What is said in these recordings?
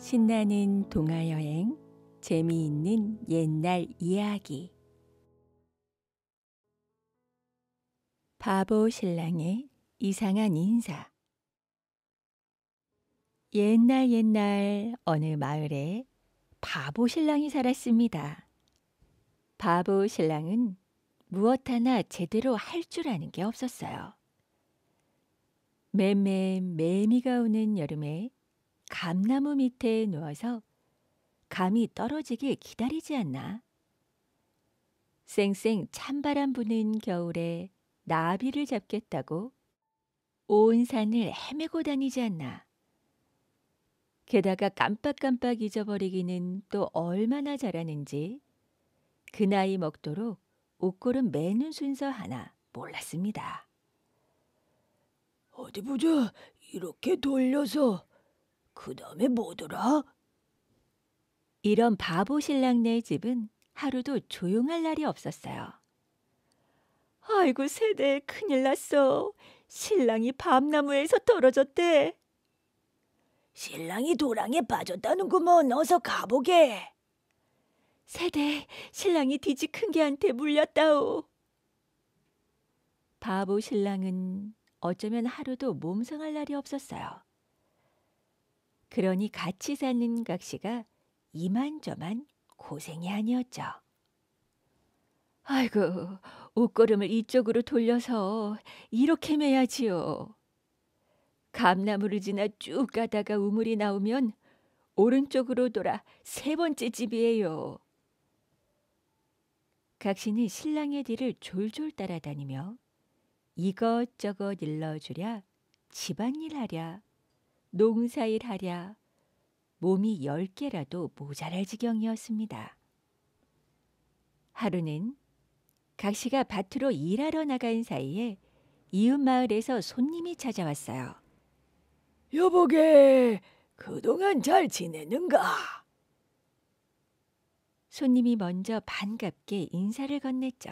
신나는 동화 여행, 재미있는 옛날 이야기. 바보 신랑의 이상한 인사. 옛날 옛날 어느 마을에 바보 신랑이 살았습니다. 바보 신랑은 무엇 하나 제대로 할 줄 아는 게 없었어요. 맴맴 매미가 우는 여름에 감나무 밑에 누워서 감이 떨어지길 기다리지 않나? 쌩쌩 찬바람 부는 겨울에 나비를 잡겠다고 온 산을 헤매고 다니지 않나? 게다가 깜빡깜빡 잊어버리기는 또 얼마나 잘하는지 그 나이 먹도록 옷걸음 매는 순서 하나 몰랐습니다. 어디 보자. 이렇게 돌려서 그 다음에 뭐더라? 이런 바보 신랑네 집은 하루도 조용할 날이 없었어요. 아이고 세대 큰일 났어. 신랑이 밤나무에서 떨어졌대. 신랑이 도랑에 빠졌다는구먼. 어서 가보게. 세대, 신랑이 뒤지 큰 개한테 물렸다오. 바보 신랑은 어쩌면 하루도 몸성할 날이 없었어요. 그러니 같이 사는 각시가 이만저만 고생이 아니었죠. 아이고, 옷걸음을 이쪽으로 돌려서 이렇게 매야지요. 감나무를 지나 쭉 가다가 우물이 나오면 오른쪽으로 돌아 세 번째 집이에요. 각시는 신랑의 뒤를 졸졸 따라다니며 이것저것 일러주랴 집안일 하랴 농사일 하랴 몸이 열 개라도 모자랄 지경이었습니다. 하루는 각 씨가 밭으로 일하러 나간 사이에 이웃 마을에서 손님이 찾아왔어요. 여보게, 그동안 잘 지내는가? 손님이 먼저 반갑게 인사를 건넸죠.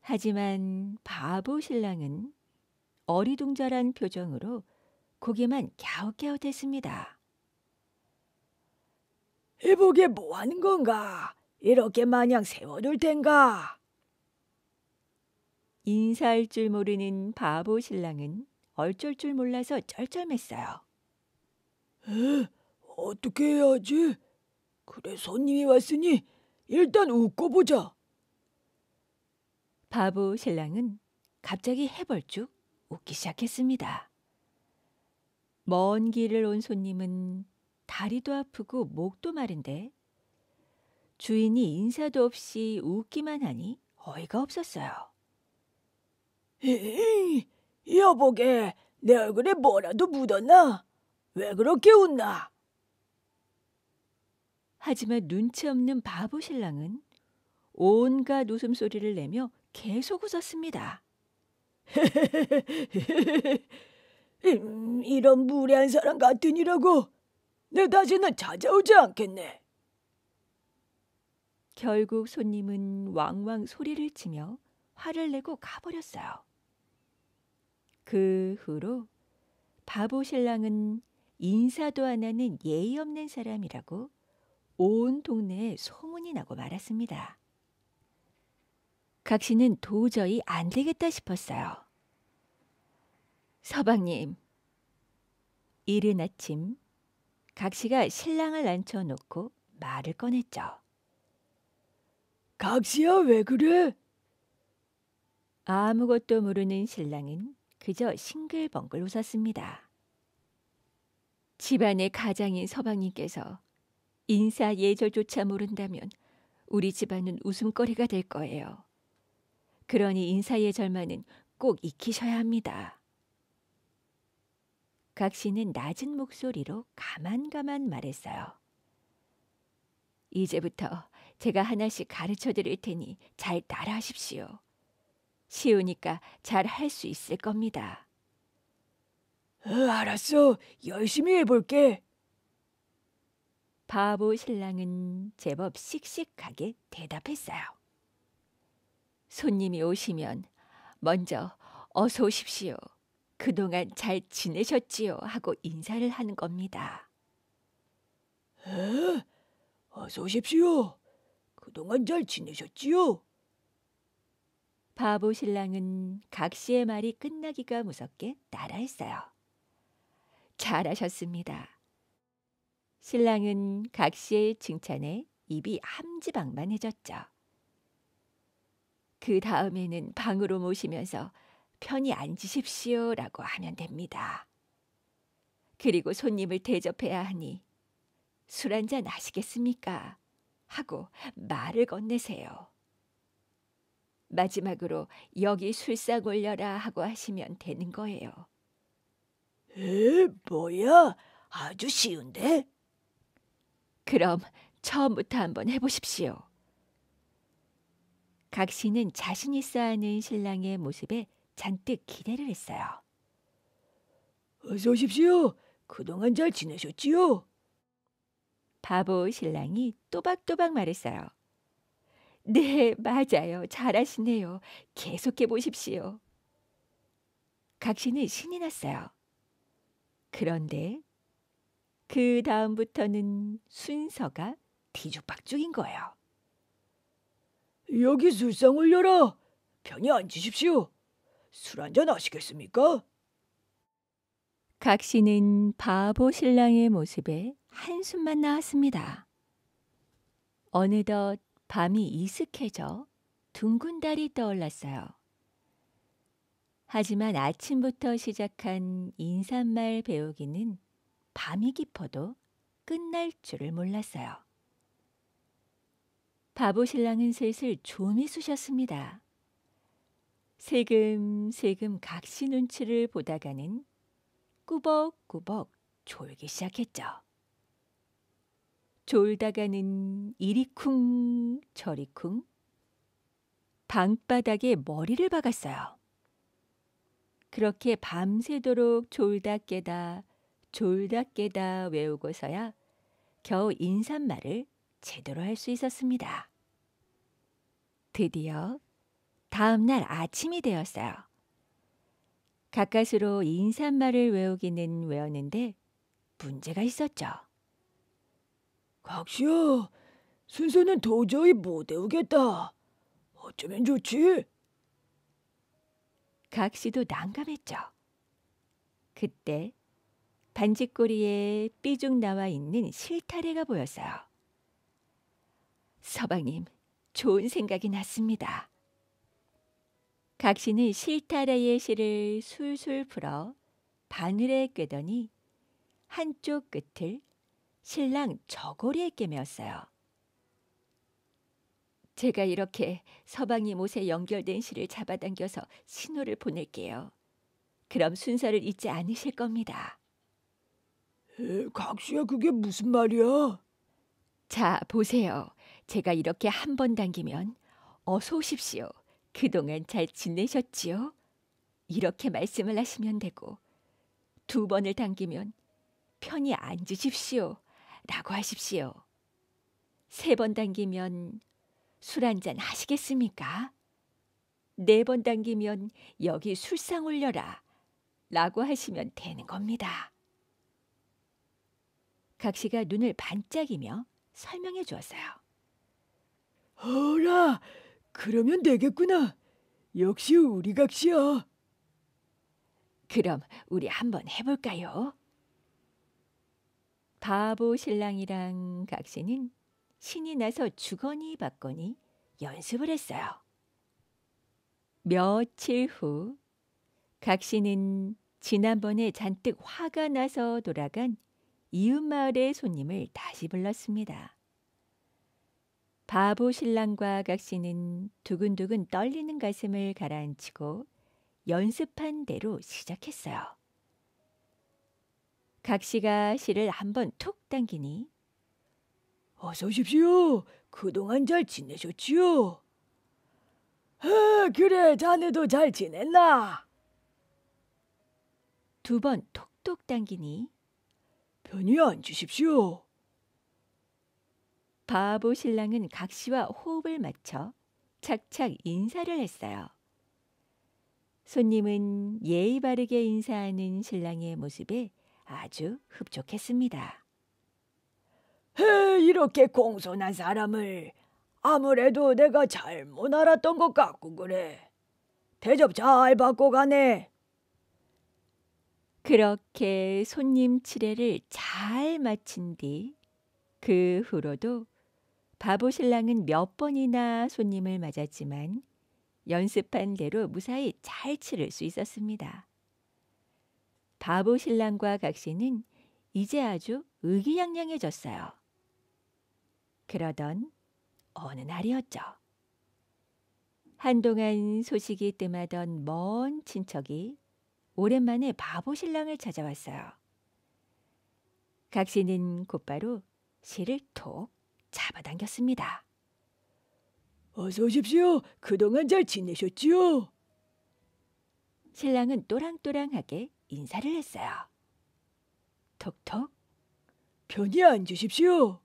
하지만 바보 신랑은 어리둥절한 표정으로 고개만 갸웃갸웃했습니다. 해보게 뭐 하는 건가? 이렇게 마냥 세워둘 텐가? 인사할 줄 모르는 바보 신랑은 어쩔 줄 몰라서 쩔쩔맸어요. 에? 어떻게 해야지? 그래 손님이 왔으니 일단 웃고 보자. 바보 신랑은 갑자기 해벌쭉 웃기 시작했습니다. 먼 길을 온 손님은 다리도 아프고 목도 마른데 주인이 인사도 없이 웃기만 하니 어이가 없었어요. 에이, 여보게, 내 얼굴에 뭐라도 묻었나? 왜 그렇게 웃나? 하지만 눈치 없는 바보 신랑은 온갖 웃음소리를 내며 계속 웃었습니다. 음, 이런 무례한 사람 같으니라고 내 다시는 찾아오지 않겠네. 결국 손님은 왕왕 소리를 치며 화를 내고 가버렸어요. 그 후로 바보 신랑은 인사도 안 하는 예의 없는 사람이라고 온 동네에 소문이 나고 말았습니다. 각시는 도저히 안 되겠다 싶었어요. 서방님. 이른 아침 각 씨가 신랑을 앉혀놓고 말을 꺼냈죠. 각시야 왜 그래? 아무것도 모르는 신랑은 그저 싱글벙글 웃었습니다. 집안의 가장인 서방님께서 인사 예절조차 모른다면 우리 집안은 웃음거리가 될 거예요. 그러니 인사 예절만은 꼭 익히셔야 합니다. 각시는 낮은 목소리로 가만가만 말했어요. 이제부터 제가 하나씩 가르쳐 드릴 테니 잘 따라하십시오. 쉬우니까 잘 할 수 있을 겁니다. 어, 알았어. 열심히 해볼게. 바보 신랑은 제법 씩씩하게 대답했어요. 손님이 오시면 먼저 어서 오십시오. 그동안 잘 지내셨지요? 하고 인사를 하는 겁니다. 에? 어서 오십시오. 그동안 잘 지내셨지요? 바보 신랑은 각 씨의 말이 끝나기가 무섭게 따라했어요. 잘하셨습니다. 신랑은 각 씨의 칭찬에 입이 함지방만해졌죠. 그 다음에는 방으로 모시면서 편히 앉으십시오 라고 하면 됩니다. 그리고 손님을 대접해야 하니 술 한잔 아시겠습니까? 하고 말을 건네세요. 마지막으로 여기 술상 올려라 하고 하시면 되는 거예요. 에, 뭐야? 아주 쉬운데? 그럼 처음부터 한번 해보십시오. 각 씨는 자신이 쌓아낸 신랑의 모습에 잔뜩 기대를 했어요. 어서 오십시오. 그동안 잘 지내셨지요? 바보 신랑이 또박또박 말했어요. 네, 맞아요. 잘하시네요. 계속해 보십시오. 각신은 신이 났어요. 그런데 그 다음부터는 순서가 뒤죽박죽인 거예요. 여기 술상 올려라. 편히 앉으십시오. 술 한 잔 하시겠습니까? 각 씨는 바보 신랑의 모습에 한숨만 나왔습니다. 어느덧 밤이 이슥해져 둥근 달이 떠올랐어요. 하지만 아침부터 시작한 인사말 배우기는 밤이 깊어도 끝날 줄을 몰랐어요. 바보 신랑은 슬슬 좀이 쑤셨습니다. 세금세금 각시 눈치를 보다가는 꾸벅꾸벅 졸기 시작했죠. 졸다가는 이리쿵 저리쿵 방바닥에 머리를 박았어요. 그렇게 밤새도록 졸다 깨다 졸다 깨다 외우고서야 겨우 인삿말을 제대로 할 수 있었습니다. 드디어 다음 날 아침이 되었어요. 가까스로 인사말을 외우기는 외웠는데 문제가 있었죠. 각시야, 순서는 도저히 못 외우겠다. 어쩌면 좋지? 각시도 난감했죠. 그때 반지꼬리에 삐죽 나와 있는 실타래가 보였어요. 서방님, 좋은 생각이 났습니다. 각신이 실타래의 실을 술술 풀어 바늘에 꿰더니 한쪽 끝을 신랑 저고리에 꿰매었어요. 제가 이렇게 서방이 못에 연결된 실을 잡아당겨서 신호를 보낼게요. 그럼 순서를 잊지 않으실 겁니다. 에, 각시야 그게 무슨 말이야? 자 보세요. 제가 이렇게 한 번 당기면 어서 오십시오. 그동안 잘 지내셨지요? 이렇게 말씀을 하시면 되고 두 번을 당기면 편히 앉으십시오 라고 하십시오. 세 번 당기면 술 한 잔 하시겠습니까? 네 번 당기면 여기 술상 올려라 라고 하시면 되는 겁니다. 각시가 눈을 반짝이며 설명해 주었어요. 어라, 그러면 되겠구나. 역시 우리 각시야. 그럼 우리 한번 해볼까요? 바보 신랑이랑 각시는 신이 나서 주거니 받거니 연습을 했어요. 며칠 후 각시는 지난번에 잔뜩 화가 나서 돌아간 이웃마을의 손님을 다시 불렀습니다. 바보 신랑과 각시는 두근두근 떨리는 가슴을 가라앉히고 연습한 대로 시작했어요. 각시가 실을 한번 툭 당기니 어서 오십시오. 그동안 잘 지내셨지요? 아, 그래, 자네도 잘 지냈나? 두 번 톡톡 당기니 편히 앉으십시오. 바보 신랑은 각 씨와 호흡을 맞춰 착착 인사를 했어요. 손님은 예의 바르게 인사하는 신랑의 모습에 아주 흡족했습니다. 헤, 이렇게 이 공손한 사람을 아무래도 내가 잘못 알았던 것 같고 그래. 대접 잘 받고 가네. 그렇게 손님 치레를 잘 마친 뒤 그 후로도 바보 신랑은 몇 번이나 손님을 맞았지만 연습한 대로 무사히 잘 치를 수 있었습니다. 바보 신랑과 각시는 이제 아주 의기양양해졌어요. 그러던 어느 날이었죠. 한동안 소식이 뜸하던 먼 친척이 오랜만에 바보 신랑을 찾아왔어요. 각시는 곧바로 시를 톡 잡아당겼습니다. 어서 오십시오. 그동안 잘 지내셨지요? 신랑은 또랑또랑하게 인사를 했어요. 톡톡. 편히 앉으십시오.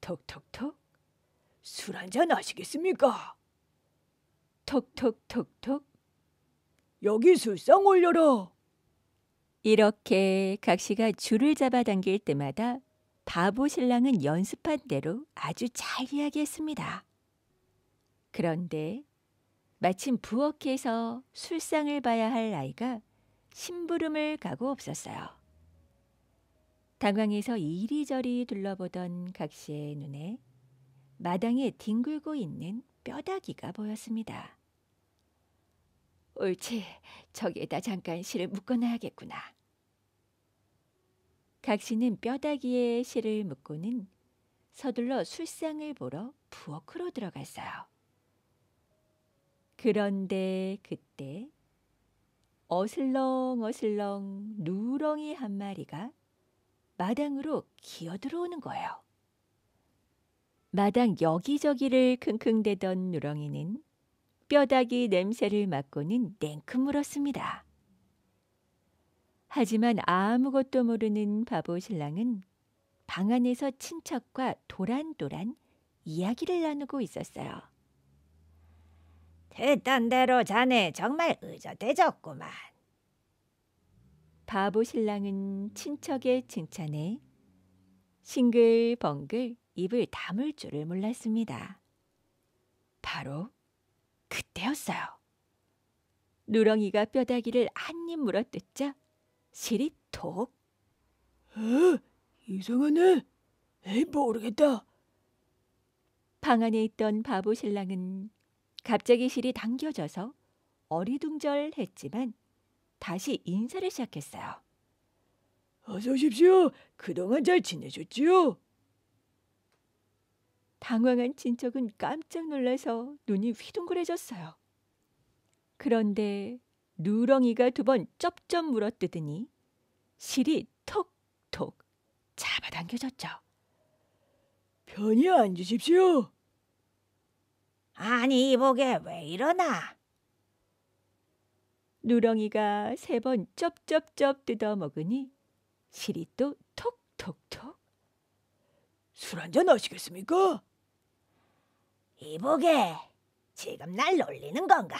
톡톡톡. 술 한 잔 하시겠습니까? 톡톡톡톡. 여기 술상 올려라. 이렇게 각시가 줄을 잡아당길 때마다 바보 신랑은 연습한 대로 아주 잘 이야기했습니다. 그런데 마침 부엌에서 술상을 봐야 할 아이가 심부름을 가고 없었어요. 당황해서 이리저리 둘러보던 각시의 눈에 마당에 뒹굴고 있는 뼈다귀가 보였습니다. 옳지, 저기에다 잠깐 실을 묶어놔야겠구나. 각시는 뼈다귀에 실을 묶고는 서둘러 술상을 보러 부엌으로 들어갔어요. 그런데 그때 어슬렁어슬렁 누렁이 한 마리가 마당으로 기어 들어오는 거예요. 마당 여기저기를 킁킁대던 누렁이는 뼈다귀 냄새를 맡고는 냉큼 물었습니다. 하지만 아무것도 모르는 바보 신랑은 방 안에서 친척과 도란도란 이야기를 나누고 있었어요. 됐단 대로 자네 정말 의젓해졌구만. 바보 신랑은 친척의 칭찬에 싱글벙글 입을 다물 줄을 몰랐습니다. 바로 그때였어요. 누렁이가 뼈다귀를 한입물어뜯죠 시이 톡. 어, 이상하네. 에이, 모르겠다. 방 안에 있던 바보 신랑은 갑자기 실이 당겨져서 어리둥절했지만 다시 인사를 시작했어요. 어서 오십시오. 그동안 잘 지내셨지요? 당황한 친척은 깜짝 놀라서 눈이 휘둥그레졌어요. 그런데 누렁이가 두 번 쩝쩝 물어뜯으니 실이 톡톡 잡아당겨졌죠. 편히 앉으십시오. 아니 이보게 왜 이러나? 누렁이가 세 번 쩝쩝쩝 뜯어 먹으니 실이 또 톡톡톡. 술 한잔 하시겠습니까? 이보게 지금 날 놀리는 건가?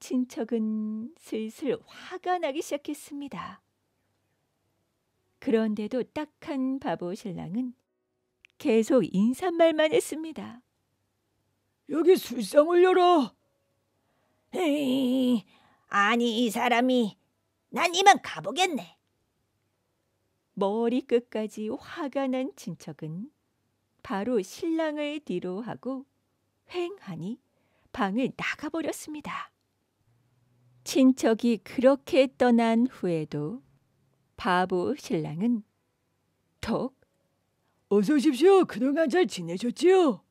친척은 슬슬 화가 나기 시작했습니다. 그런데도 딱한 바보 신랑은 계속 인사말만 했습니다. 여기 술상을 열어. 에이, 아니 이 사람이 난 이만 가보겠네. 머리 끝까지 화가 난 친척은 바로 신랑을 뒤로 하고 횡하니 방을 나가버렸습니다. 친척이 그렇게 떠난 후에도 바보 신랑은 톡 어서 오십시오. 그동안 잘 지내셨지요?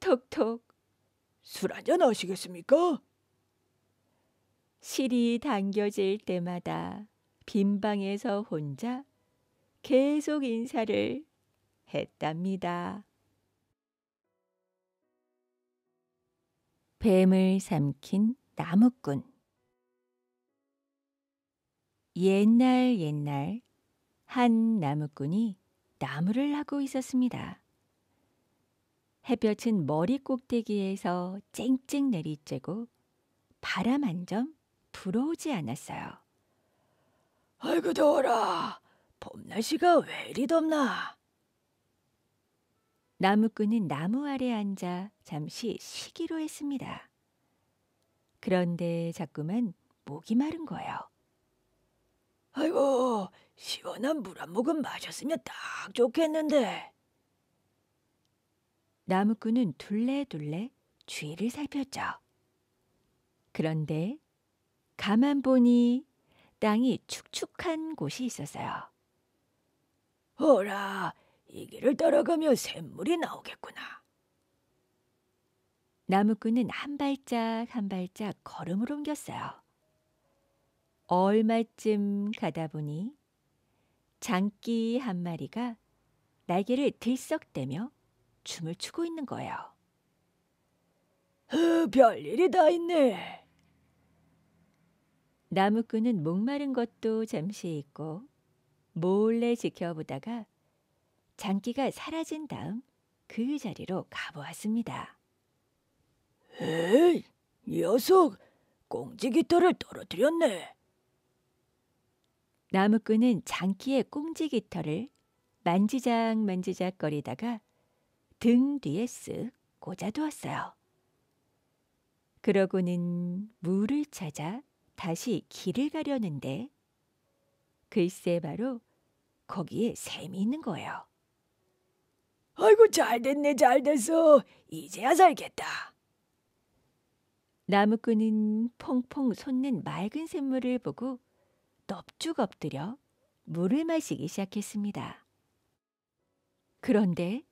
톡톡 술 한잔 하시겠습니까? 실이 당겨질 때마다 빈방에서 혼자 계속 인사를 했답니다. 뱀을 삼킨 나무꾼 옛날 옛날 한 나무꾼이 나무를 하고 있었습니다. 햇볕은 머리 꼭대기에서 쨍쨍 내리쬐고 바람 한 점 불어오지 않았어요. 아이고 더워라. 봄 날씨가 왜 이리 덥나. 나무꾼은 나무 아래 앉아 잠시 쉬기로 했습니다. 그런데 자꾸만 목이 마른 거예요. 아이고, 시원한 물 한 모금 마셨으면 딱 좋겠는데. 나무꾼은 둘레둘레 주위를 살폈죠. 그런데 가만 보니 땅이 축축한 곳이 있었어요. 어라, 이 길을 따라가며 샘물이 나오겠구나. 나무꾼은 한 발짝 한 발짝 걸음을 옮겼어요. 얼마쯤 가다 보니 장기 한 마리가 날개를 들썩대며 춤을 추고 있는 거예요. 흐, 어, 별일이 다 있네. 나무꾼은 목마른 것도 잠시 잊고 몰래 지켜보다가 장기가 사라진 다음 그 자리로 가보았습니다. 에이, 녀석! 꽁지 깃털을 떨어뜨렸네. 나무꾼은 장키의 꽁지 깃털을 만지작 만지작 거리다가 등 뒤에 쓱 꽂아두었어요. 그러고는 물을 찾아 다시 길을 가려는데 글쎄 바로 거기에 샘이 있는 거예요. 아이고 잘됐네 잘됐어. 이제야 살겠다. 나무꾼은 퐁퐁 솟는 맑은 샘물을 보고 넙죽 엎드려 물을 마시기 시작했습니다. 그런데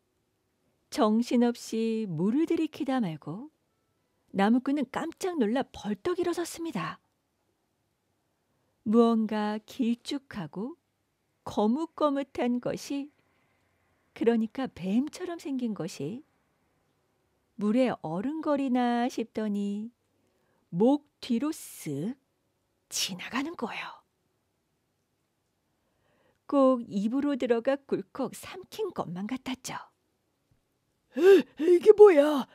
정신없이 물을 들이키다 말고 나무꾼은 깜짝 놀라 벌떡 일어섰습니다. 무언가 길쭉하고 거뭇거뭇한 것이 그러니까 뱀처럼 생긴 것이 물에 어른거리나 싶더니 목 뒤로 쓱 지나가는 거예요. 꼭 입으로 들어가 꿀꺽 삼킨 것만 같았죠. 에, 이게 뭐야?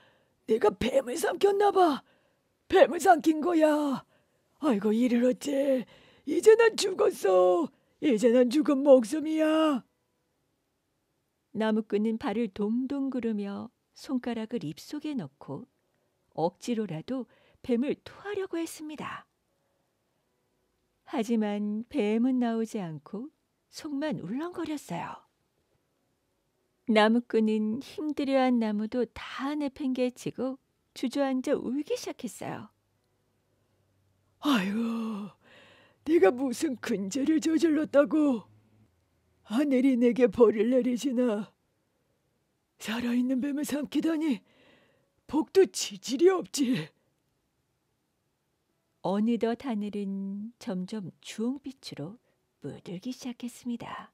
내가 뱀을 삼켰나 봐. 뱀을 삼킨 거야. 아이고 이를 어째. 이제 난 죽었어. 이제 난 죽은 목숨이야. 나무꾼은 발을 동동 구르며 손가락을 입속에 넣고 억지로라도 뱀을 토하려고 했습니다. 하지만 뱀은 나오지 않고 속만 울렁거렸어요. 나무꾼은 힘들여한 나무도 다 내팽개치고 주저앉아 울기 시작했어요. 아유, 네가 무슨 큰죄를 저질렀다고? 하늘이 내게 벌을 내리지나. 살아있는 뱀을 삼키다니 복도 지질이 없지. 어느덧 하늘은 점점 주홍빛으로 물들기 시작했습니다.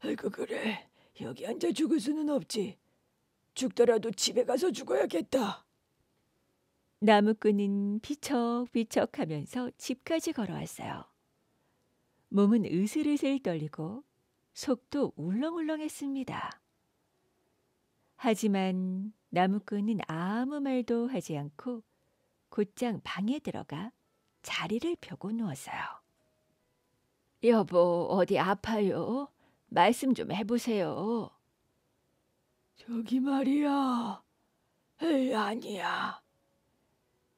아이고 그래 여기 앉아 죽을 수는 없지. 죽더라도 집에 가서 죽어야겠다. 나무꾼은 비척비척 하면서 집까지 걸어왔어요. 몸은 으슬으슬 떨리고 속도 울렁울렁했습니다. 하지만 나무꾼은 아무 말도 하지 않고 곧장 방에 들어가 자리를 펴고 누웠어요. 여보, 어디 아파요? 말씀 좀 해보세요. 저기 말이야. 에이, 아니야.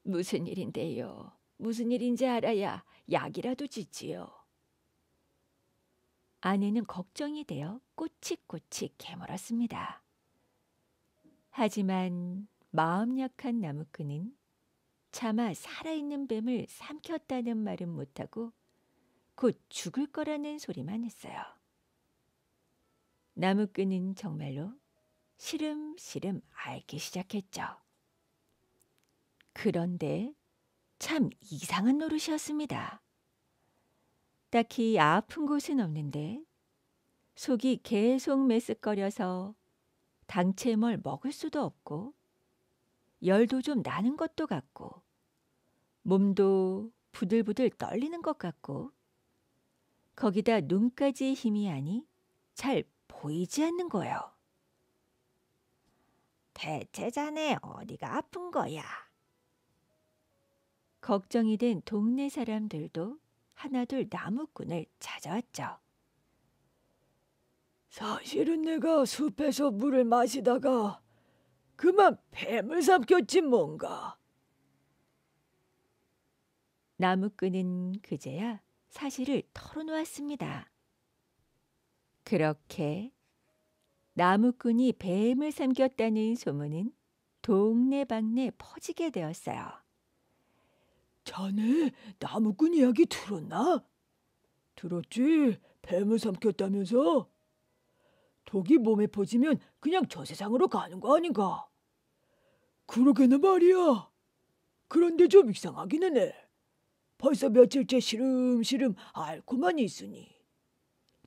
무슨 일인데요? 무슨 일인지 알아야 약이라도 짓지요. 아내는 걱정이 되어 꼬치꼬치 개물었습니다 하지만 마음 약한 나무꾼은 차마 살아있는 뱀을 삼켰다는 말은 못하고 곧 죽을 거라는 소리만 했어요. 나무꾼은 정말로 시름시름 알기 시작했죠. 그런데 참 이상한 노릇이었습니다. 딱히 아픈 곳은 없는데 속이 계속 메스꺼려서 당채 뭘 먹을 수도 없고 열도 좀 나는 것도 같고 몸도 부들부들 떨리는 것 같고 거기다 눈까지 힘이 아니 잘 보이지 않는 거요. 대체 자네 어디가 아픈 거야? 걱정이 된 동네 사람들도 하나둘 나무꾼을 찾아왔죠. 사실은 내가 숲에서 물을 마시다가 그만 뱀을 삼켰지 뭔가. 나무꾼은 그제야 사실을 털어놓았습니다. 그렇게 나무꾼이 뱀을 삼켰다는 소문은 동네방네 퍼지게 되었어요. 자네 나무꾼 이야기 들었나? 들었지. 뱀을 삼켰다면서? 독이 몸에 퍼지면 그냥 저 세상으로 가는 거 아닌가? 그러게는 말이야. 그런데 좀 이상하기는 해. 벌써 며칠째 시름시름 앓고만 있으니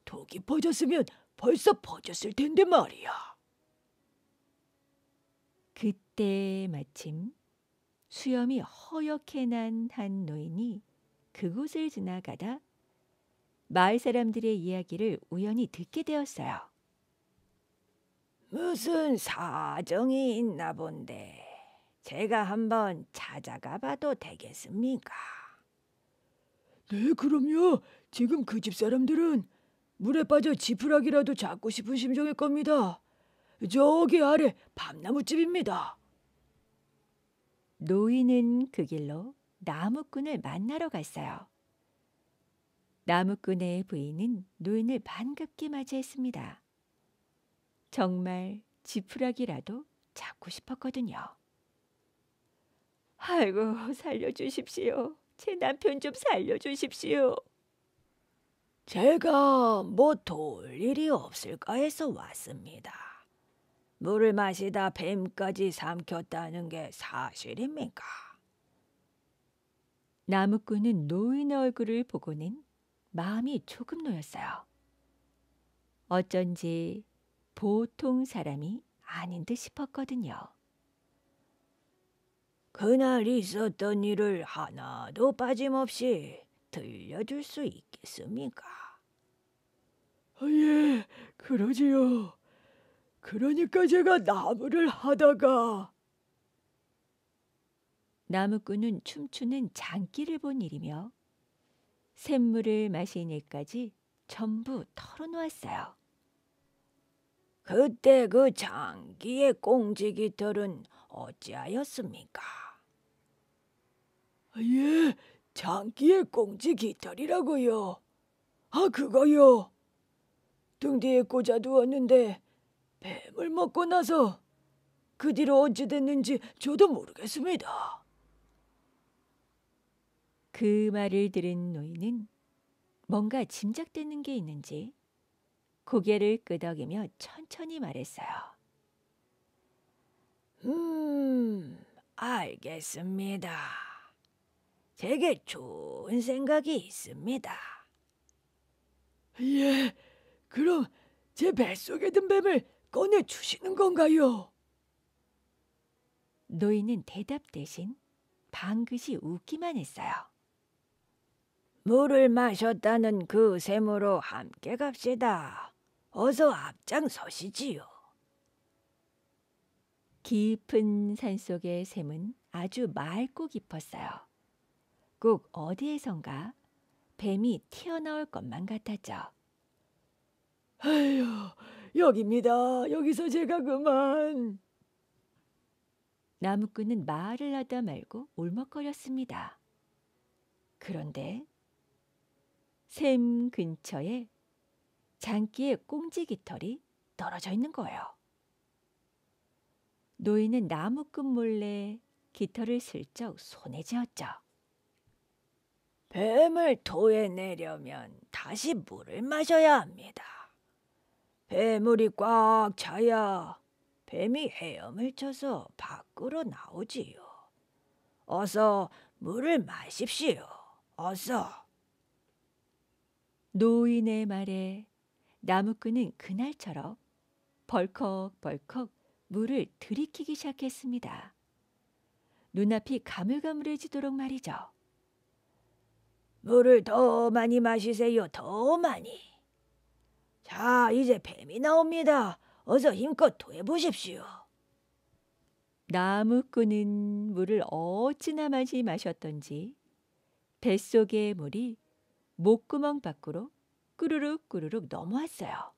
독이 퍼졌으면 벌써 퍼졌을 텐데 말이야. 그때 마침 수염이 허옇게 난 한 노인이 그곳을 지나가다 마을 사람들의 이야기를 우연히 듣게 되었어요. 무슨 사정이 있나 본데 제가 한번 찾아가 봐도 되겠습니까? 네, 그럼요. 지금 그 집 사람들은 물에 빠져 지푸라기라도 잡고 싶은 심정일 겁니다. 저기 아래 밤나무집입니다. 노인은 그 길로 나무꾼을 만나러 갔어요. 나무꾼의 부인은 노인을 반갑게 맞이했습니다. 정말 지푸라기라도 잡고 싶었거든요. 아이고, 살려주십시오. 제 남편 좀 살려주십시오. 제가 뭐 도울 일이 없을까 해서 왔습니다. 물을 마시다 뱀까지 삼켰다는 게 사실입니까? 나무꾼은 노인 얼굴을 보고는 마음이 조금 놓였어요. 어쩐지 보통 사람이 아닌 듯 싶었거든요. 그날 있었던 일을 하나도 빠짐없이 들려줄 수 있겠습니까? 아, 예, 그러지요. 그러니까 제가 나무를 하다가 나무꾼은 춤추는 장기를 본 일이며 샘물을 마신 일까지 전부 털어놓았어요. 그때 그 장기의 꽁지깃털은 어찌하였습니까? 아, 예, 장기의 꽁지 깃털이라고요. 아, 그거요. 등 뒤에 꽂아두었는데 뱀을 먹고 나서 그 뒤로 어찌 됐는지 저도 모르겠습니다. 그 말을 들은 노인은 뭔가 짐작되는 게 있는지 고개를 끄덕이며 천천히 말했어요. 음, 알겠습니다. 제게 좋은 생각이 있습니다. 예, 그럼 제 뱃속에 든 뱀을 꺼내 주시는 건가요? 노인은 대답 대신 방긋이 웃기만 했어요. 물을 마셨다는 그샘으로 함께 갑시다. 어서 앞장서시지요. 깊은 산속의 샘은 아주 맑고 깊었어요. 꼭 어디에선가 뱀이 튀어나올 것만 같았죠. 아휴, 여기입니다. 여기서 제가 그만. 나무꾼은 말을 하다 말고 울먹거렸습니다. 그런데 샘 근처에 장기의 꽁지 깃털이 떨어져 있는 거예요. 노인은 나무꾼 몰래 깃털을 슬쩍 손에 쥐었죠. 뱀을 토해내려면 다시 물을 마셔야 합니다. 뱀물이 꽉 차야 뱀이 헤엄을 쳐서 밖으로 나오지요. 어서 물을 마십시오. 어서. 노인의 말에 나무꾼은 그날처럼 벌컥벌컥 물을 들이키기 시작했습니다. 눈앞이 가물가물해지도록 말이죠. 물을 더 많이 마시세요. 더 많이. 자, 이제 뱀이 나옵니다. 어서 힘껏 토해보십시오. 나무꾼은 물을 어찌나 많이 마셨던지 뱃속의 물이 목구멍 밖으로 꾸르륵 꾸르륵 넘어왔어요.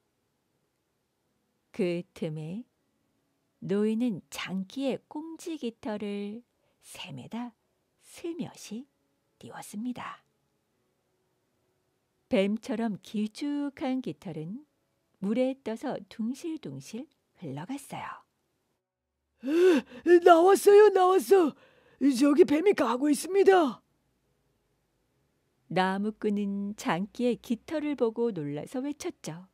그 틈에 노인은 장기의 꽁지 깃털을 세매다 슬며시 띄웠습니다. 뱀처럼 길쭉한 깃털은 물에 떠서 둥실둥실 흘러갔어요. 나왔어요, 나왔어. 저기 뱀이 가고 있습니다. 나무꾼은 장기의 깃털을 보고 놀라서 외쳤죠.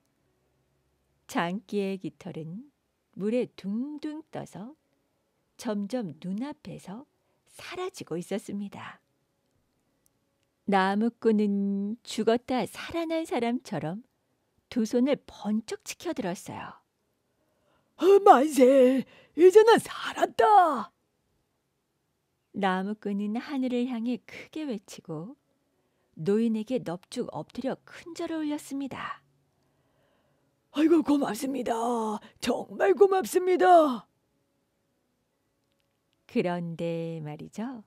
장기의 깃털은 물에 둥둥 떠서 점점 눈앞에서 사라지고 있었습니다. 나무꾼은 죽었다 살아난 사람처럼 두 손을 번쩍 치켜들었어요. 어, 만세! 이제는 살았다! 나무꾼은 하늘을 향해 크게 외치고 노인에게 넙죽 엎드려 큰절을 올렸습니다. 아이고 고맙습니다. 정말 고맙습니다. 그런데 말이죠.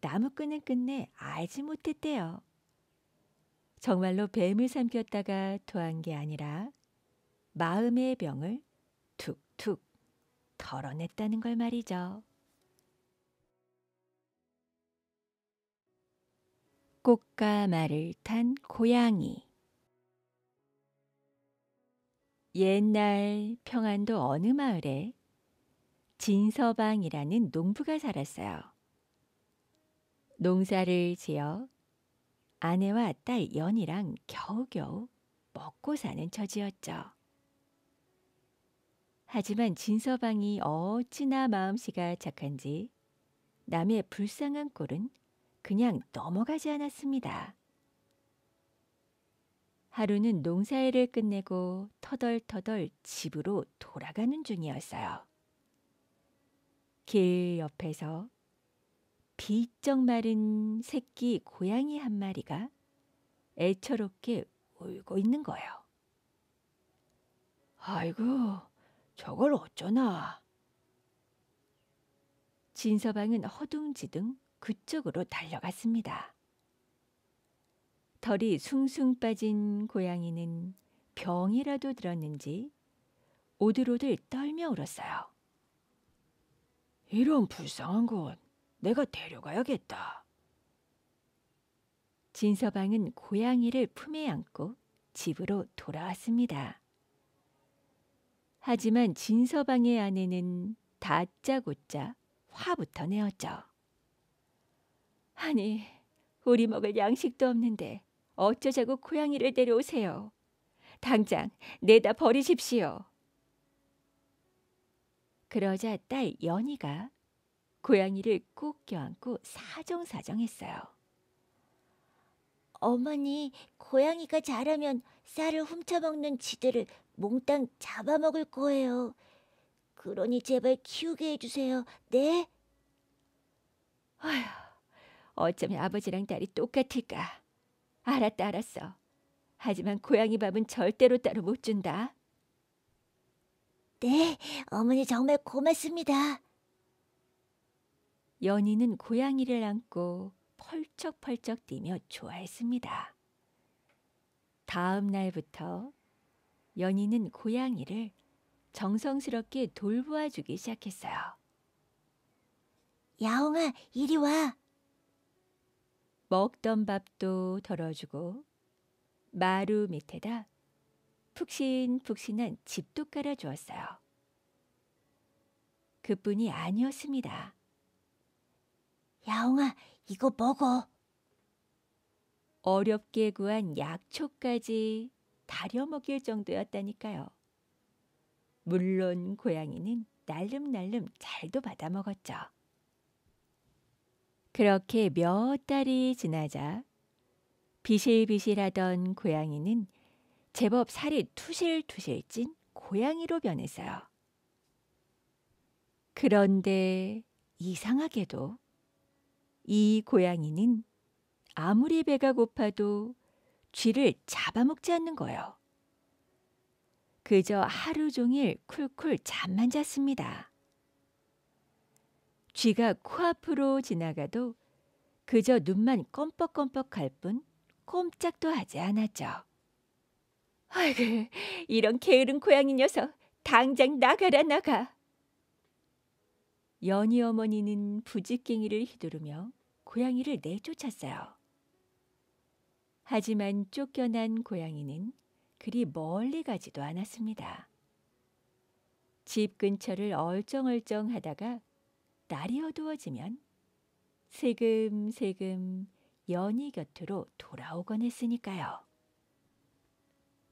나무끈은 끝내 알지 못했대요. 정말로 뱀을 삼켰다가 토한 게 아니라 마음의 병을 툭툭 덜어냈다는 걸 말이죠. 꽃과 말을 탄 고양이 옛날 평안도 어느 마을에 진서방이라는 농부가 살았어요. 농사를 지어 아내와 딸 연이랑 겨우겨우 먹고 사는 처지였죠. 하지만 진서방이 어찌나 마음씨가 착한지 남의 불쌍한 꼴은 그냥 넘어가지 않았습니다. 하루는 농사일을 끝내고 터덜터덜 집으로 돌아가는 중이었어요. 길 옆에서 비쩍 마른 새끼 고양이 한 마리가 애처롭게 울고 있는 거예요. 아이고, 저걸 어쩌나. 진서방은 허둥지둥 그쪽으로 달려갔습니다. 털이 숭숭 빠진 고양이는 병이라도 들었는지 오들오들 떨며 울었어요. 이런 불쌍한 건 내가 데려가야겠다. 진서방은 고양이를 품에 안고 집으로 돌아왔습니다. 하지만 진서방의 아내는 다짜고짜 화부터 내었죠. 아니, 우리 먹을 양식도 없는데 어쩌자고 고양이를 데려오세요. 당장 내다 버리십시오. 그러자 딸 연희가 고양이를 꼭 껴안고 사정사정했어요. 어머니, 고양이가 자라면 쌀을 훔쳐먹는 지들을 몽땅 잡아먹을 거예요. 그러니 제발 키우게 해주세요. 네? 어휴, 어쩌면 아버지랑 딸이 똑같을까. 알았다, 알았어. 하지만 고양이 밥은 절대로 따로 못 준다. 네, 어머니 정말 고맙습니다. 연희는 고양이를 안고 펄쩍펄쩍 뛰며 좋아했습니다. 다음 날부터 연희는 고양이를 정성스럽게 돌보아 주기 시작했어요. 야옹아, 이리 와. 먹던 밥도 덜어주고 마루 밑에다 푹신푹신한 집도 깔아주었어요. 그뿐이 아니었습니다. 야옹아, 이거 먹어. 어렵게 구한 약초까지 다려 먹일 정도였다니까요. 물론 고양이는 날름날름 잘도 받아 먹었죠. 그렇게 몇 달이 지나자 비실비실하던 고양이는 제법 살이 투실투실 찐 고양이로 변했어요. 그런데 이상하게도 이 고양이는 아무리 배가 고파도 쥐를 잡아먹지 않는 거예요. 그저 하루 종일 쿨쿨 잠만 잤습니다. 쥐가 코앞으로 지나가도 그저 눈만 껌뻑껌뻑할 뿐 꼼짝도 하지 않았죠. 아이고, 이런 게으른 고양이 녀석, 당장 나가라 나가. 연희 어머니는 부지깽이를 휘두르며 고양이를 내쫓았어요. 하지만 쫓겨난 고양이는 그리 멀리 가지도 않았습니다. 집 근처를 얼쩡얼쩡 하다가 날이 어두워지면 세금세금 연희 곁으로 돌아오곤 했으니까요.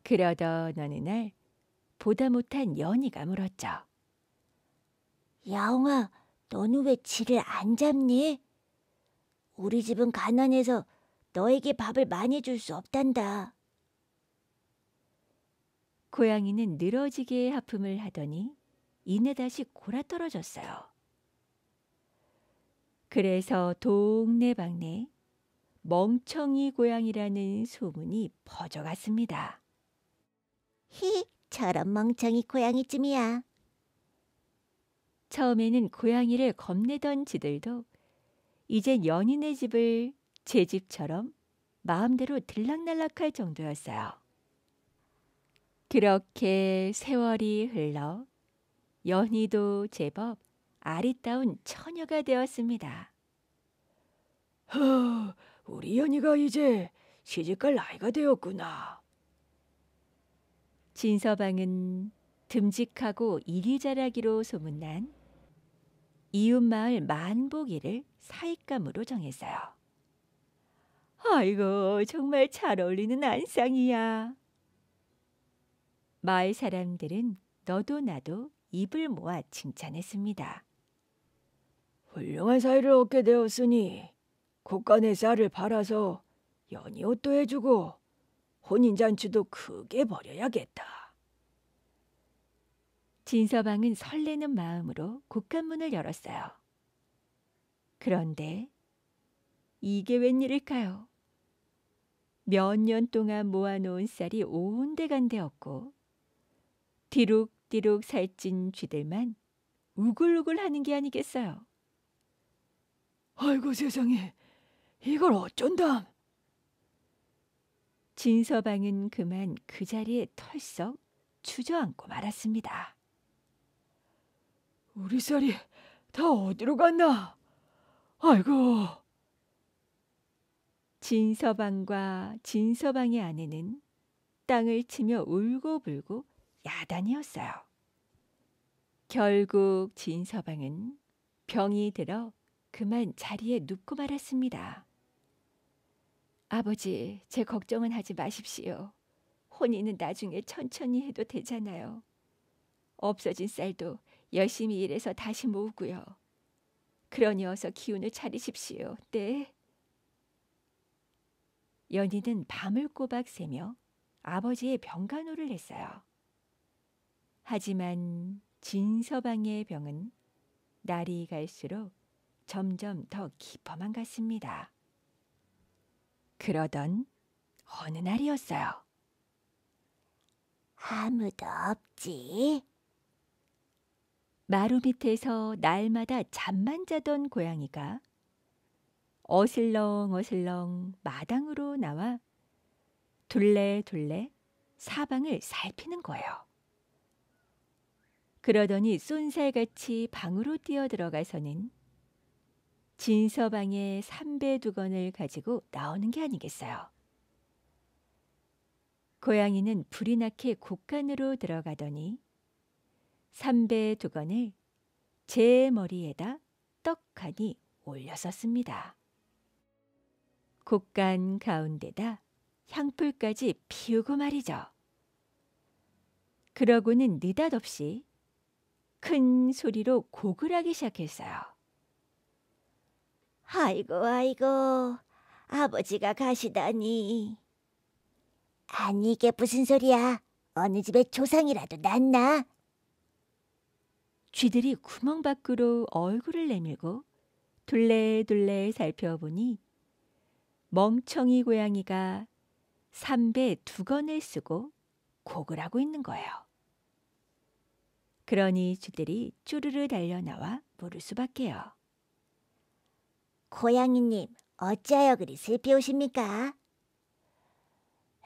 그러던 어느 날 보다 못한 연희가 물었죠. 야옹아, 너는 왜 쥐를 안 잡니? 우리 집은 가난해서 너에게 밥을 많이 줄 수 없단다. 고양이는 늘어지게 하품을 하더니 이내 다시 골아떨어졌어요. 그래서 동네방네 멍청이 고양이라는 소문이 퍼져갔습니다. 히, 저런 멍청이 고양이쯤이야. 처음에는 고양이를 겁내던 지들도 이제 연인의 집을 제 집처럼 마음대로 들락날락할 정도였어요. 그렇게 세월이 흘러 연희도 제법 아리따운 처녀가 되었습니다. 허, 우리 연희가 이제 시집갈 나이가 되었구나. 진서방은 듬직하고 이리자라기로 소문난 이웃마을 만보기를 사익감으로 정했어요. 아이고, 정말 잘 어울리는 안상이야. 마을 사람들은 너도 나도 입을 모아 칭찬했습니다. 훌륭한 사이를 얻게 되었으니 국간의 쌀을 팔아서 연이옷도 해주고 혼인잔치도 크게 벌여야겠다. 진서방은 설레는 마음으로 곡간문을 열었어요. 그런데 이게 웬일일까요? 몇 년 동안 모아놓은 쌀이 온데간데없고 뒤룩뒤룩 살찐 쥐들만 우글우글 하는 게 아니겠어요. 아이고 세상에 이걸 어쩐담. 진서방은 그만 그 자리에 털썩 주저앉고 말았습니다. 우리 쌀이 다 어디로 갔나? 아이고. 진서방과 진서방의 아내는 땅을 치며 울고불고 야단이었어요. 결국 진서방은 병이 들어 그만 자리에 눕고 말았습니다. 아버지, 제 걱정은 하지 마십시오. 혼인은 나중에 천천히 해도 되잖아요. 없어진 쌀도 열심히 일해서 다시 모으고요. 그러니 어서 기운을 차리십시오. 네. 연희는 밤을 꼬박 새며 아버지의 병간호를 했어요. 하지만 진서방의 병은 날이 갈수록 점점 더 깊어만 갔습니다. 그러던 어느 날이었어요. 아무도 없지? 마루 밑에서 날마다 잠만 자던 고양이가 어슬렁 어슬렁 마당으로 나와 둘레 둘레 사방을 살피는 거예요. 그러더니 쏜살같이 방으로 뛰어 들어가서는 진서방에 삼배 두건을 가지고 나오는 게 아니겠어요. 고양이는 불이 나게 곳간으로 들어가더니 삼배 두건을 제 머리에다 떡하니 올려서 씁니다. 곡간 가운데다 향풀까지 피우고 말이죠. 그러고는 느닷없이 큰 소리로 곡을 하기 시작했어요. 아이고, 아이고, 아버지가 가시다니. 아니, 이게 무슨 소리야? 어느 집에 조상이라도 났나? 쥐들이 구멍 밖으로 얼굴을 내밀고 둘레둘레 살펴보니 멍청이 고양이가 삼배 두 건을 쓰고 곡을 하고 있는 거예요. 그러니 쥐들이 쪼르르 달려나와 물을 수밖에요. 고양이님, 어째요 그리 슬피 오십니까?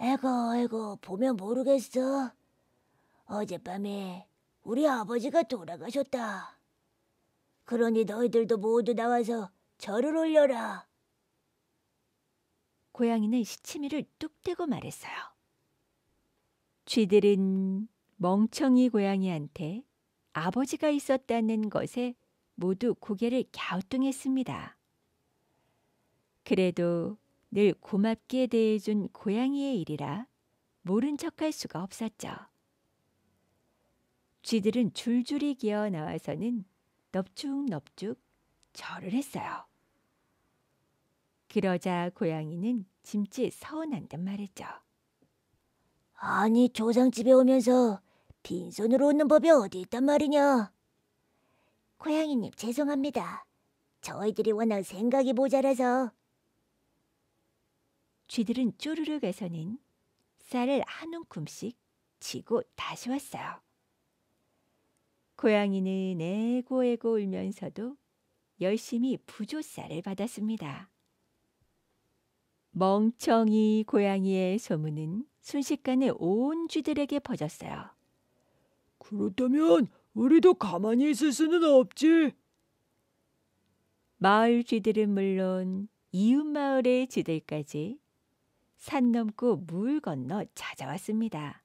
에고, 에고, 보면 모르겠어. 어젯밤에 우리 아버지가 돌아가셨다. 그러니 너희들도 모두 나와서 절을 올려라. 고양이는 시치미를 뚝 떼고 말했어요. 쥐들은 멍청이 고양이한테 아버지가 있었다는 것에 모두 고개를 갸우뚱했습니다. 그래도 늘 고맙게 대해준 고양이의 일이라 모른 척할 수가 없었죠. 쥐들은 줄줄이 기어 나와서는 넙죽넙죽 절을 했어요. 그러자 고양이는 짐짓 서운한 듯 말했죠. 아니 조상집에 오면서 빈손으로 오는 법이 어디 있단 말이냐? 고양이님 죄송합니다. 저희들이 워낙 생각이 모자라서. 쥐들은 쪼르르 가서는 쌀을 한 움큼씩 치고 다시 왔어요. 고양이는 에고에고 울면서도 열심히 부조사를 받았습니다. 멍청이 고양이의 소문은 순식간에 온 쥐들에게 퍼졌어요. 그렇다면 우리도 가만히 있을 수는 없지. 마을 쥐들은 물론 이웃 마을의 쥐들까지 산 넘고 물 건너 찾아왔습니다.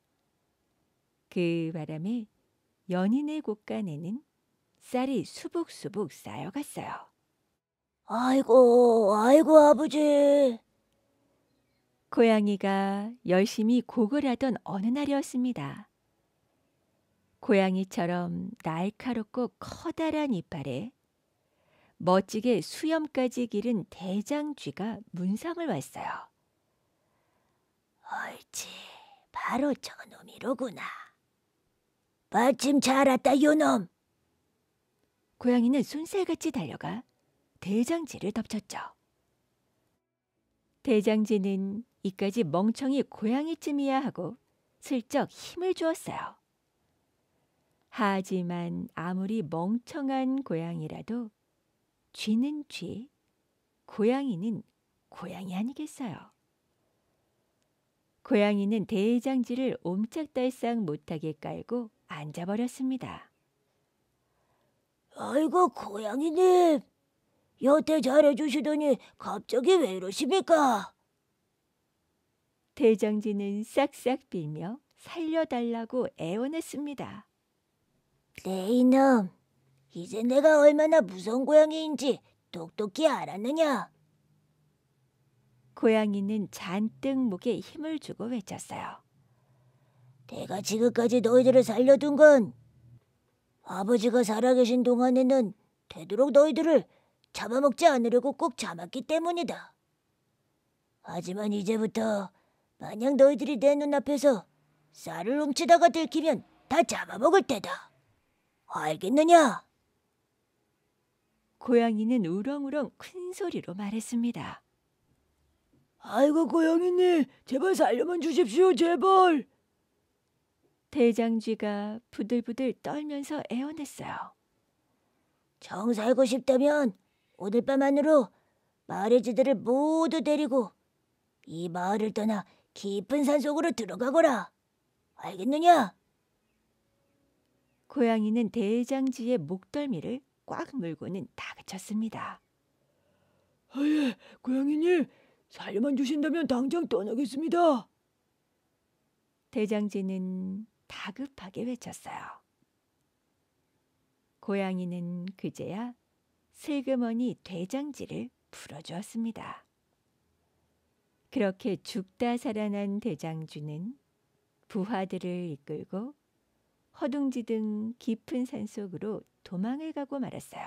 그 바람에 연인의 곳간에는 쌀이 수북수북 쌓여갔어요. 아이고, 아이고, 아버지. 고양이가 열심히 곡을 하던 어느 날이었습니다. 고양이처럼 날카롭고 커다란 이빨에 멋지게 수염까지 기른 대장쥐가 문상을 왔어요. 옳지, 바로 저놈이로구나. 마침 잘 왔다 요놈. 고양이는 순살같이 달려가 대장지를 덮쳤죠. 대장지는 이까지 멍청이 고양이쯤이야 하고 슬쩍 힘을 주었어요. 하지만 아무리 멍청한 고양이라도 쥐는 쥐, 고양이는 고양이 아니겠어요. 고양이는 대장지를 옴짝달싹 못하게 깔고 앉아버렸습니다. 아이고 고양이님, 여태 잘해주시더니 갑자기 왜 이러십니까? 대장지는 싹싹 빌며 살려달라고 애원했습니다. 네 이놈, 이제 내가 얼마나 무서운 고양이인지 똑똑히 알았느냐? 고양이는 잔뜩 목에 힘을 주고 외쳤어요. 내가 지금까지 너희들을 살려둔 건 아버지가 살아계신 동안에는 되도록 너희들을 잡아먹지 않으려고 꼭 참았기 때문이다. 하지만 이제부터 만약 너희들이 내 눈앞에서 쌀을 훔치다가 들키면 다 잡아먹을 테다. 알겠느냐? 고양이는 우렁우렁 큰 소리로 말했습니다. 아이고 고양이님 제발 살려만 주십시오 제발 대장쥐가 부들부들 떨면서 애원했어요. 정 살고 싶다면 오늘 밤 안으로 마을의 지들을 모두 데리고 이 마을을 떠나 깊은 산속으로 들어가거라. 알겠느냐? 고양이는 대장쥐의 목덜미를 꽉 물고는 다그쳤습니다. 아예, 고양이님, 살만 려 주신다면 당장 떠나겠습니다. 대장쥐는 다급하게 외쳤어요. 고양이는 그제야 슬그머니 대장지를 풀어주었습니다. 그렇게 죽다 살아난 대장주는 부하들을 이끌고 허둥지 등 깊은 산속으로 도망을 가고 말았어요.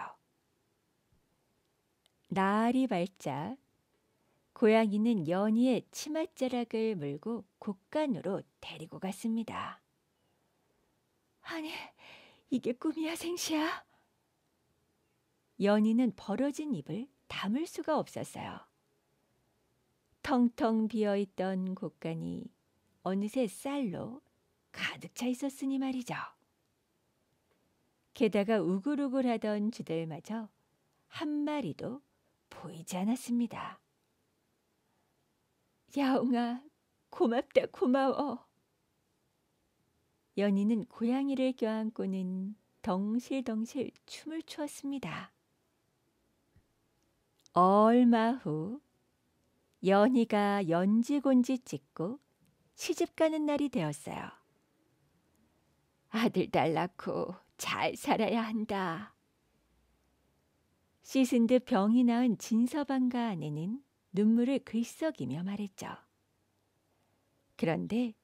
나이 밝자 고양이는 연희의 치맛자락을 물고 곡간으로 데리고 갔습니다. 아니, 이게 꿈이야, 생시야? 연희는 벌어진 입을 담을 수가 없었어요. 텅텅 비어있던 곳간이 어느새 쌀로 가득 차 있었으니 말이죠. 게다가 우글우글하던 쥐들마저 한 마리도 보이지 않았습니다. 야옹아, 고맙다, 고마워. 연희는 고양이를 껴안고는 덩실덩실 춤을 추었습니다. 얼마 후 연희가 연지곤지 찍고 시집 가는 날이 되었어요. 아들 딸 낳고 잘 살아야 한다. 씻은 듯 병이 나은 진서방과 아내는 눈물을 글썽이며 말했죠. 그런데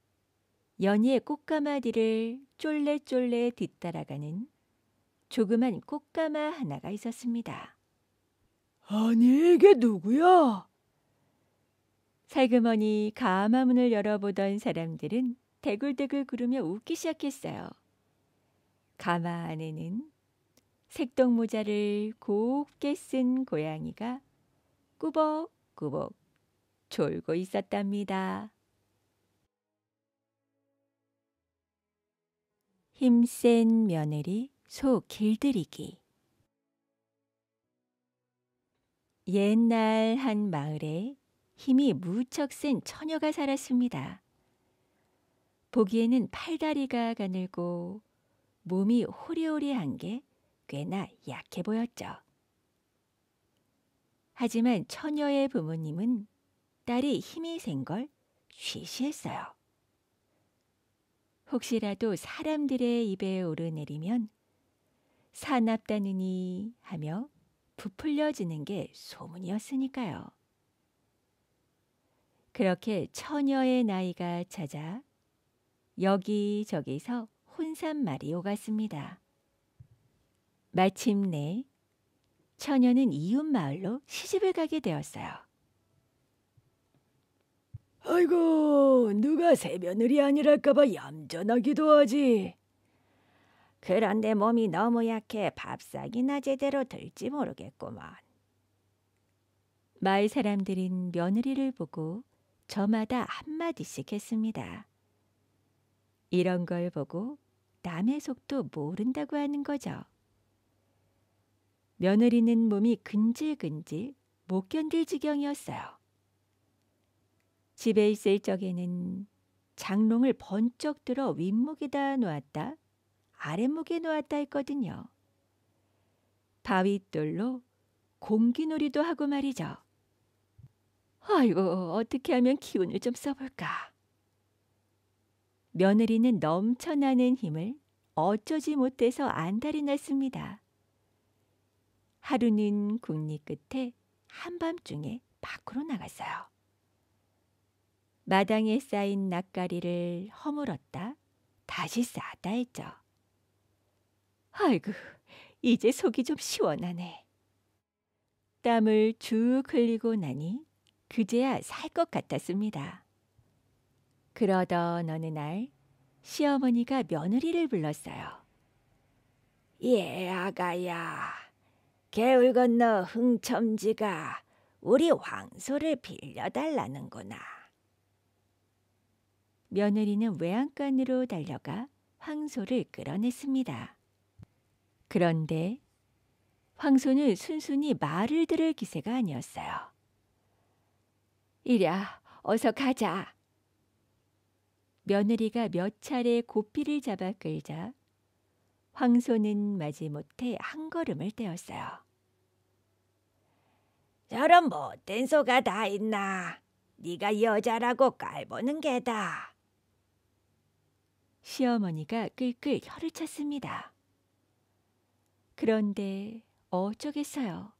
연희의 꽃가마디를 쫄래쫄래 뒤따라가는 조그만 꽃가마 하나가 있었습니다. 아니 이게 누구야? 살그머니 가마문을 열어보던 사람들은 대굴대굴 구르며 웃기 시작했어요. 가마 안에는 색동 모자를 곱게 쓴 고양이가 꾸벅꾸벅 졸고 있었답니다. 힘센 며느리 소 길들이기 옛날 한 마을에 힘이 무척 센 처녀가 살았습니다. 보기에는 팔다리가 가늘고 몸이 호리호리한 게 꽤나 약해 보였죠. 하지만 처녀의 부모님은 딸이 힘이 센 걸 쉬쉬했어요. 혹시라도 사람들의 입에 오르내리면 사납다느니 하며 부풀려지는 게 소문이었으니까요. 그렇게 처녀의 나이가 찾아 여기저기서 혼잣말이 오갔습니다. 마침내 처녀는 이웃 마을로 시집을 가게 되었어요. 아이고 누가 새며느리 아니랄까봐 얌전하기도 하지. 그런데 몸이 너무 약해 밥상이나 제대로 들지 모르겠구만. 마을 사람들은 며느리를 보고 저마다 한마디씩 했습니다. 이런 걸 보고 남의 속도 모른다고 하는 거죠. 며느리는 몸이 근질근질 못 견딜 지경이었어요. 집에 있을 적에는 장롱을 번쩍 들어 윗목에다 놓았다, 아랫목에 놓았다 했거든요. 바윗돌로 공기놀이도 하고 말이죠. 아이고, 어떻게 하면 기운을 좀 써볼까? 며느리는 넘쳐나는 힘을 어쩌지 못해서 안달이 났습니다. 하루는 국리 끝에 한밤중에 밖으로 나갔어요. 마당에 쌓인 낯가리를 허물었다 다시 쌓았다 했죠. 아이고, 이제 속이 좀 시원하네. 땀을 쭉 흘리고 나니 그제야 살 것 같았습니다. 그러던 어느 날 시어머니가 며느리를 불렀어요. 예, 아가야. 개울 건너 흥첨지가 우리 왕소를 빌려달라는구나. 며느리는 외양간으로 달려가 황소를 끌어냈습니다. 그런데 황소는 순순히 말을 들을 기세가 아니었어요. 이랴, 어서 가자. 며느리가 몇 차례 고삐를 잡아 끌자 황소는 마지못해 한 걸음을 떼었어요. 저런 못된 소가 다 있나. 네가 여자라고 깔보는 게다. 시어머니가 끌끌 혀를 찼습니다. 그런데 어쩌겠어요.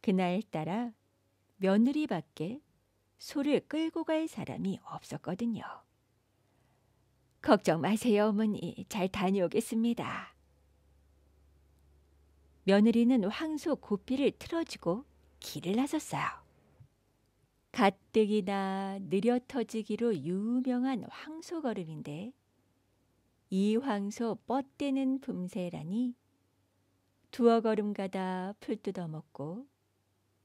그날따라 며느리 밖에 소를 끌고 갈 사람이 없었거든요. 걱정 마세요, 어머니. 잘 다녀오겠습니다. 며느리는 황소 고삐를 틀어주고 길을 나섰어요. 가뜩이나 느려 터지기로 유명한 황소 걸음인데 이황소 뻗대는 붐새라니 두어 걸음 가다 풀 뜯어 먹고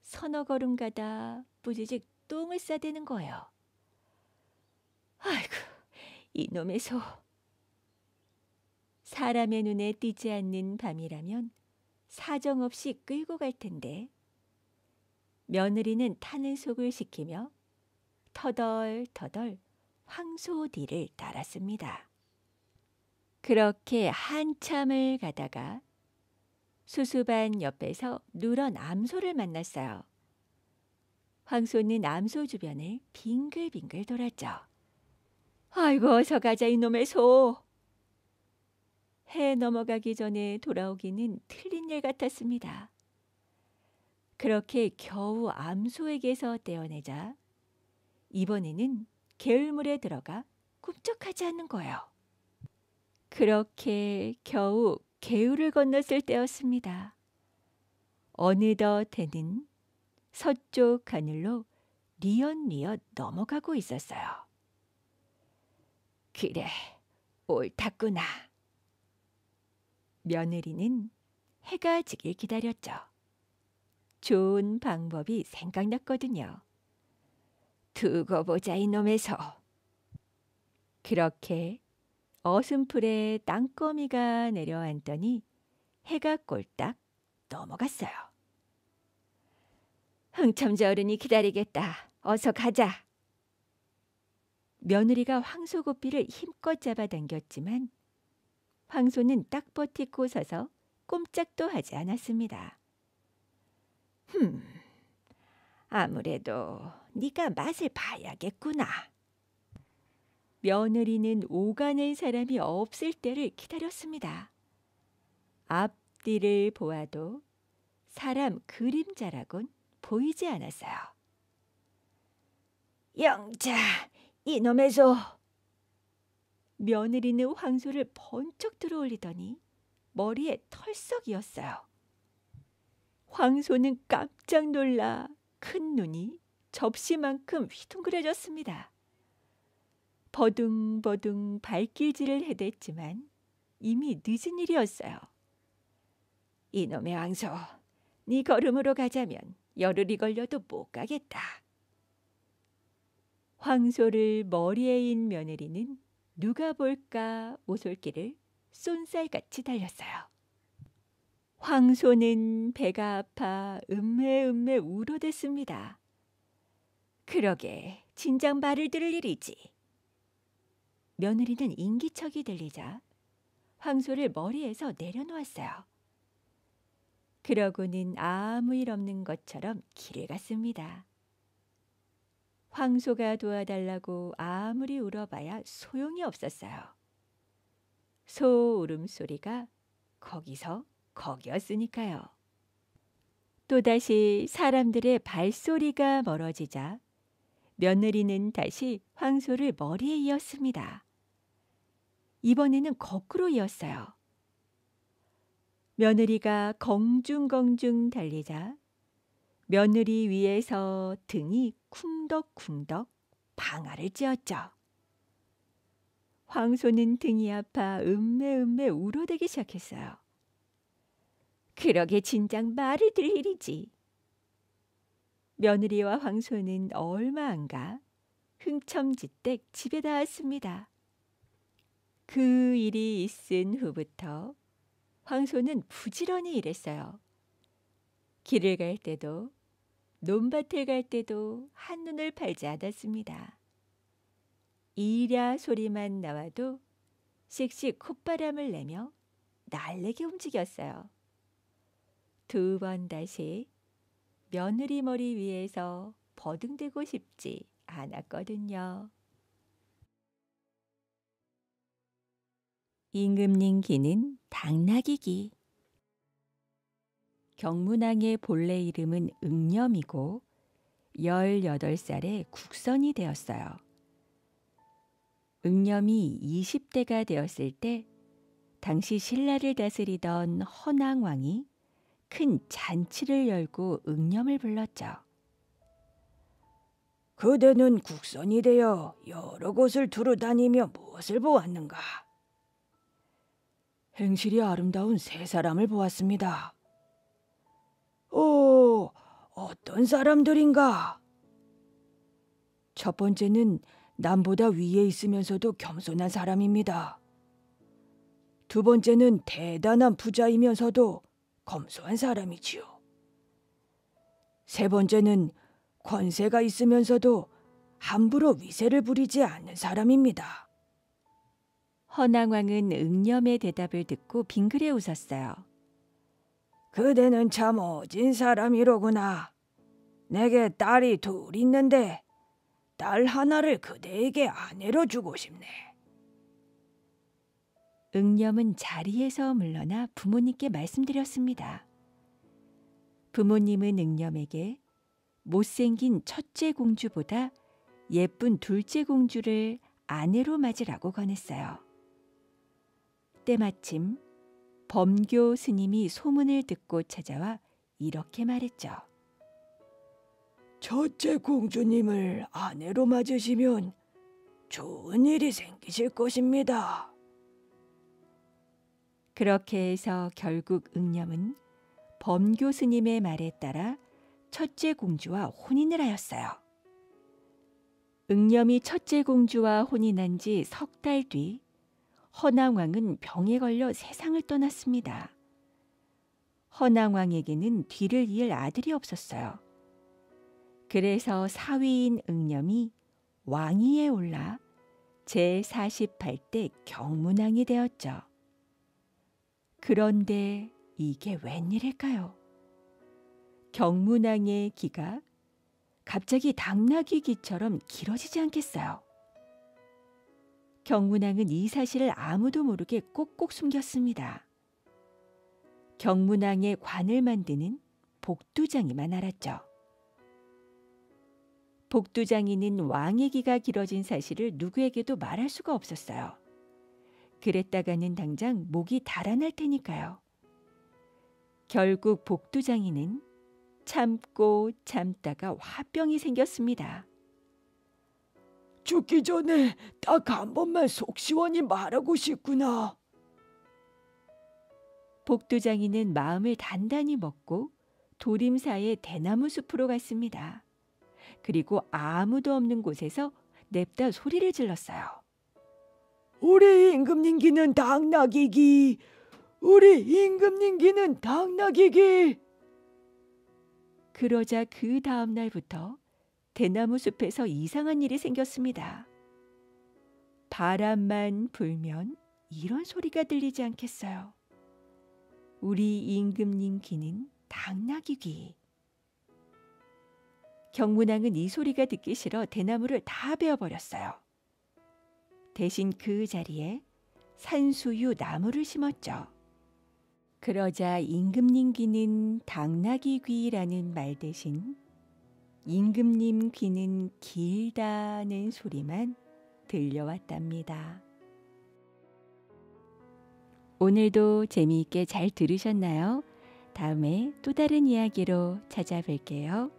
서너 걸음 가다 뿌지직 똥을 싸대는 거예요. 아이고 이놈의 소. 사람의 눈에 띄지 않는 밤이라면 사정없이 끌고 갈 텐데 며느리는 타는 속을 시키며 터덜터덜 황소뒤를따랐습니다 그렇게 한참을 가다가 수수반 옆에서 누런 암소를 만났어요. 황소는 암소 주변을 빙글빙글 돌았죠. 아이고 어서 가자 이놈의 소. 해 넘어가기 전에 돌아오기는 틀린 일 같았습니다. 그렇게 겨우 암소에게서 떼어내자 이번에는 게을물에 들어가 굽적하지 않는 거예요. 그렇게 겨우 개울을 건넜을 때였습니다. 어느덧 해는 서쪽 하늘로 리엇리엇 넘어가고 있었어요. 그래, 옳았구나. 며느리는 해가 지길 기다렸죠. 좋은 방법이 생각났거든요. 두고 보자 이놈에서. 그렇게 어슴풀에 땅거미가 내려앉더니 해가 꼴딱 넘어갔어요. 흥참자 어른이 기다리겠다. 어서 가자. 며느리가 황소고삐를 힘껏 잡아당겼지만 황소는 딱 버티고 서서 꼼짝도 하지 않았습니다. 흠, 아무래도 네가 맛을 봐야겠구나. 며느리는 오가는 사람이 없을 때를 기다렸습니다. 앞뒤를 보아도 사람 그림자라곤 보이지 않았어요. 영자, 이놈의 소! 며느리는 황소를 번쩍 들어올리더니 머리에 털썩이었어요. 황소는 깜짝 놀라 큰 눈이 접시만큼 휘둥그레졌습니다. 버둥버둥 발길질을 해댔지만 이미 늦은 일이었어요. 이놈의 왕소, 네 걸음으로 가자면 열흘이 걸려도 못 가겠다. 황소를 머리에 인 며느리는 누가 볼까 오솔길을 쏜살같이 달렸어요. 황소는 배가 아파 음메음메 울어댔습니다. 그러게 진작 말을 들을 일이지. 며느리는 인기척이 들리자 황소를 머리에서 내려놓았어요. 그러고는 아무 일 없는 것처럼 길을 갔습니다. 황소가 도와달라고 아무리 울어봐야 소용이 없었어요. 소 울음소리가 거기서 거기였으니까요. 또다시 사람들의 발소리가 멀어지자 며느리는 다시 황소를 머리에 이었습니다. 이번에는 거꾸로 이었어요. 며느리가 공중공중 달리자 며느리 위에서 등이 쿵덕쿵덕 방아를 찧었죠. 황소는 등이 아파 음메음메 울어대기 시작했어요. 그러게 진작 말을 들 일이지. 며느리와 황소는 얼마 안 가 흥청짓댁 집에 닿았습니다. 그 일이 있은 후부터 황소는 부지런히 일했어요. 길을 갈 때도 논밭을 갈 때도 한눈을 팔지 않았습니다. 이랴 소리만 나와도 씩씩 콧바람을 내며 날래게 움직였어요. 두 번 다시 며느리 머리 위에서 버둥대고 싶지 않았거든요. 임금님 기는 당나귀기. 경문왕의 본래 이름은 응념이고 18살에 국선이 되었어요. 응념이 20대가 되었을 때 당시 신라를 다스리던 헌왕왕이 큰 잔치를 열고 응념을 불렀죠. 그대는 국선이 되어 여러 곳을 두루 다니며 무엇을 보았는가? 행실이 아름다운 세 사람을 보았습니다. 오, 어떤 사람들인가? 첫 번째는 남보다 위에 있으면서도 겸손한 사람입니다. 두 번째는 대단한 부자이면서도 검소한 사람이지요. 세 번째는 권세가 있으면서도 함부로 위세를 부리지 않는 사람입니다. 허낭왕은 응념의 대답을 듣고 빙그레 웃었어요. 그대는 참 어진 사람이로구나. 내게 딸이 둘 있는데 딸 하나를 그대에게 아내로 주고 싶네. 응념은 자리에서 물러나 부모님께 말씀드렸습니다. 부모님은 응념에게 못생긴 첫째 공주보다 예쁜 둘째 공주를 아내로 맞으라고 권했어요. 그때 마침 범교 스님이 소문을 듣고 찾아와 이렇게 말했죠. 첫째 공주님을 아내로 맞으시면 좋은 일이 생기실 것입니다. 그렇게 해서 결국 응념은 범교 스님의 말에 따라 첫째 공주와 혼인을 하였어요. 응념이 첫째 공주와 혼인한 지석달뒤 허남왕은 병에 걸려 세상을 떠났습니다. 허남왕에게는 뒤를 이을 아들이 없었어요. 그래서 사위인 응념이 왕위에 올라 제48대 경문왕이 되었죠. 그런데 이게 웬일일까요? 경문왕의 기가 갑자기 당나귀 기처럼 길어지지 않겠어요? 경문왕은 이 사실을 아무도 모르게 꼭꼭 숨겼습니다. 경문왕의 관을 만드는 복두장이만 알았죠. 복두장이는 왕의 기가 길어진 사실을 누구에게도 말할 수가 없었어요. 그랬다가는 당장 목이 달아날 테니까요. 결국 복두장이는 참고 참다가 화병이 생겼습니다. 죽기 전에 딱 한 번만 속 시원히 말하고 싶구나. 복도장이는 마음을 단단히 먹고 도림사의 대나무 숲으로 갔습니다. 그리고 아무도 없는 곳에서 냅다 소리를 질렀어요. 우리 임금님기는 당나귀기! 우리 임금님기는 당나귀기! 그러자 그 다음 날부터 대나무 숲에서 이상한 일이 생겼습니다. 바람만 불면 이런 소리가 들리지 않겠어요. 우리 임금님 귀는 당나귀 귀. 경문왕은 이 소리가 듣기 싫어 대나무를 다 베어버렸어요. 대신 그 자리에 산수유 나무를 심었죠. 그러자 임금님 귀는 당나귀 귀라는 말 대신 임금님 귀는 길다는 소리만 들려왔답니다. 오늘도 재미있게 잘 들으셨나요? 다음에 또 다른 이야기로 찾아뵐게요.